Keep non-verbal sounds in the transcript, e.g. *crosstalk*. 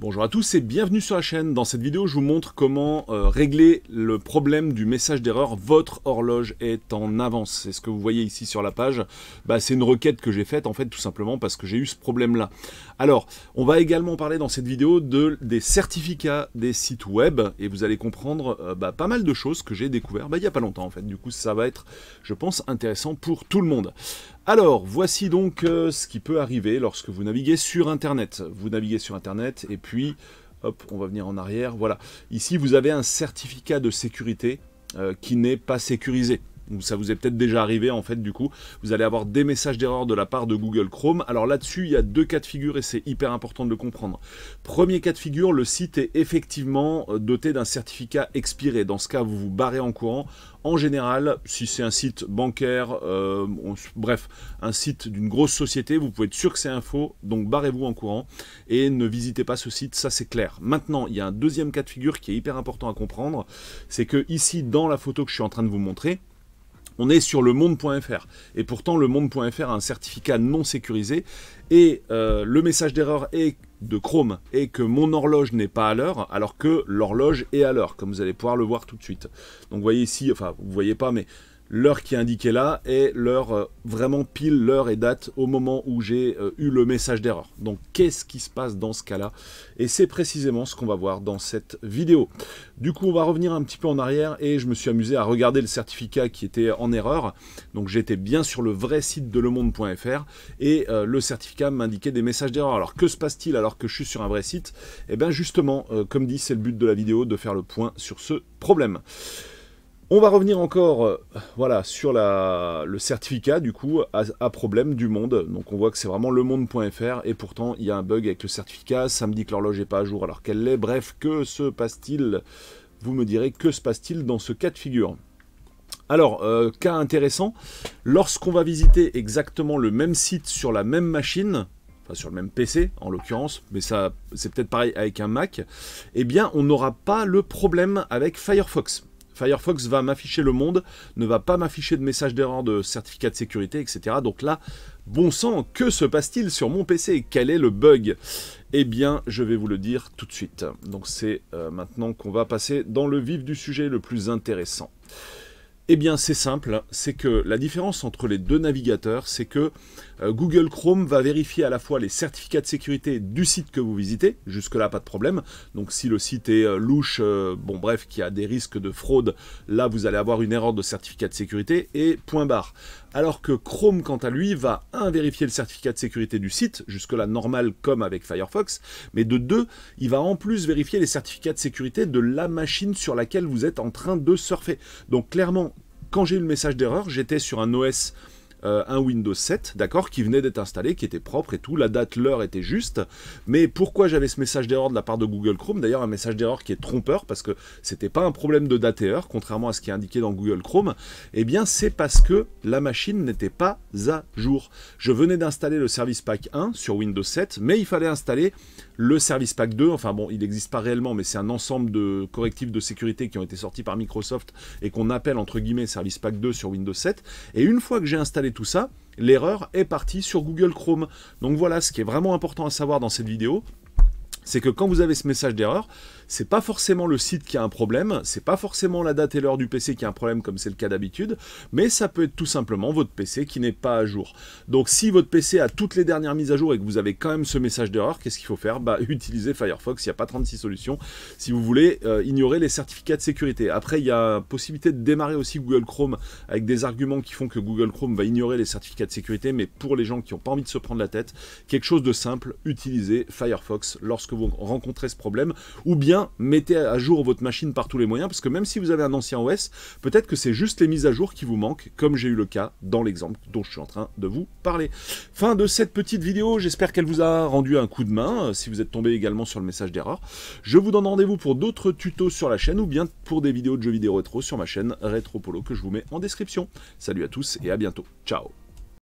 Bonjour à tous et bienvenue sur la chaîne. Dans cette vidéo, je vous montre comment euh, régler le problème du message d'erreur « Votre horloge est en avance ». C'est ce que vous voyez ici sur la page. Bah, c'est une requête que j'ai faite en fait tout simplement parce que j'ai eu ce problème-là. Alors, on va également parler dans cette vidéo de, des certificats des sites web et vous allez comprendre euh, bah, pas mal de choses que j'ai découvert bah, il n'y a pas longtemps en fait. Du coup, ça va être, je pense, intéressant pour tout le monde. Alors, voici donc euh, ce qui peut arriver lorsque vous naviguez sur Internet. Vous naviguez sur Internet et puis, hop, on va venir en arrière. Voilà. Ici, vous avez un certificat de sécurité euh, qui n'est pas sécurisé ça vous est peut-être déjà arrivé en fait du coup, vous allez avoir des messages d'erreur de la part de Google Chrome. Alors là-dessus, il y a deux cas de figure et c'est hyper important de le comprendre. Premier cas de figure, le site est effectivement euh, doté d'un certificat expiré. Dans ce cas, vous vous barrez en courant. En général, si c'est un site bancaire, euh, bref, un site d'une grosse société, vous pouvez être sûr que c'est un faux, donc barrez-vous en courant et ne visitez pas ce site, ça c'est clair. Maintenant, il y a un deuxième cas de figure qui est hyper important à comprendre, c'est que ici, dans la photo que je suis en train de vous montrer, on est sur le monde.fr. Et pourtant, le monde.fr a un certificat non sécurisé. Et euh, le message d'erreur est de Chrome et que mon horloge n'est pas à l'heure, alors que l'horloge est à l'heure, comme vous allez pouvoir le voir tout de suite. Donc vous voyez ici, enfin vous voyez pas, mais l'heure qui est indiquée là est l'heure, euh, vraiment pile l'heure et date au moment où j'ai euh, eu le message d'erreur. Donc qu'est-ce qui se passe dans ce cas-là Et c'est précisément ce qu'on va voir dans cette vidéo. Du coup, on va revenir un petit peu en arrière et je me suis amusé à regarder le certificat qui était en erreur. Donc j'étais bien sur le vrai site de lemonde.fr et euh, le certificat m'indiquait des messages d'erreur. Alors que se passe-t-il alors que je suis sur un vrai site Eh bien justement, comme dit, c'est le but de la vidéo de faire le point sur ce problème. On va revenir encore euh, voilà, sur le certificat du coup à, problème du monde. Donc on voit que c'est vraiment le monde.fr et pourtant il y a un bug avec le certificat. Ça me dit que l'horloge n'est pas à jour alors qu'elle l'est. Bref, que se passe-t-il Vous me direz que se passe-t-il dans ce cas de figure alors, euh, cas intéressant, lorsqu'on va visiter exactement le même site sur la même machine, Enfin, sur le même PC en l'occurrence, mais ça c'est peut-être pareil avec un Mac, eh bien on n'aura pas le problème avec Firefox. Firefox va m'afficher le monde, ne va pas m'afficher de message d'erreur de certificat de sécurité, etc. Donc là, bon sang, que se passe-t-il sur mon PC Quel est le bug Eh bien, je vais vous le dire tout de suite. Donc c'est euh, maintenant qu'on va passer dans le vif du sujet le plus intéressant. Eh bien c'est simple, c'est que la différence entre les deux navigateurs, c'est que euh, Google Chrome va vérifier à la fois les certificats de sécurité du site que vous visitez, jusque-là pas de problème, donc si le site est euh, louche, euh, bon bref, qui a des risques de fraude, là vous allez avoir une erreur de certificat de sécurité, et point barre alors que Chrome, quant à lui, va 1. vérifier le certificat de sécurité du site, jusque-là normal comme avec Firefox, mais de 2. il va en plus vérifier les certificats de sécurité de la machine sur laquelle vous êtes en train de surfer. Donc clairement, quand j'ai eu le message d'erreur, j'étais sur un OS euh, un Windows 7, d'accord, qui venait d'être installé, qui était propre et tout, la date, l'heure était juste. Mais pourquoi j'avais ce message d'erreur de la part de Google Chrome D'ailleurs, un message d'erreur qui est trompeur parce que c'était pas un problème de date et heure, contrairement à ce qui est indiqué dans Google Chrome. Eh bien, c'est parce que la machine n'était pas à jour. Je venais d'installer le service pack 1 sur Windows 7, mais il fallait installer le Service Pack 2, enfin bon, il n'existe pas réellement, mais c'est un ensemble de correctifs de sécurité qui ont été sortis par Microsoft et qu'on appelle entre guillemets Service Pack 2 sur Windows 7. Et une fois que j'ai installé tout ça, l'erreur est partie sur Google Chrome. Donc voilà, ce qui est vraiment important à savoir dans cette vidéo, c'est que quand vous avez ce message d'erreur, c'est pas forcément le site qui a un problème, c'est pas forcément la date et l'heure du PC qui a un problème comme c'est le cas d'habitude, mais ça peut être tout simplement votre PC qui n'est pas à jour. Donc si votre PC a toutes les dernières mises à jour et que vous avez quand même ce message d'erreur, qu'est-ce qu'il faut faire bah, Utilisez *laughs* utiliser Firefox, il n'y a pas 36 solutions si vous voulez euh, ignorer les certificats de sécurité. Après, il y a possibilité de démarrer aussi Google Chrome avec des arguments qui font que Google Chrome va ignorer les certificats de sécurité, mais pour les gens qui n'ont pas envie de se prendre la tête, quelque chose de simple, utilisez Firefox lorsque vous vous rencontrez ce problème, ou bien mettez à jour votre machine par tous les moyens, parce que même si vous avez un ancien OS, peut-être que c'est juste les mises à jour qui vous manquent, comme j'ai eu le cas dans l'exemple dont je suis en train de vous parler. Fin de cette petite vidéo, j'espère qu'elle vous a rendu un coup de main, euh, si vous êtes tombé également sur le message d'erreur. Je vous donne rendez-vous pour d'autres tutos sur la chaîne, ou bien pour des vidéos de jeux vidéo rétro sur ma chaîne Retropolo que je vous mets en description. Salut à tous et à bientôt. Ciao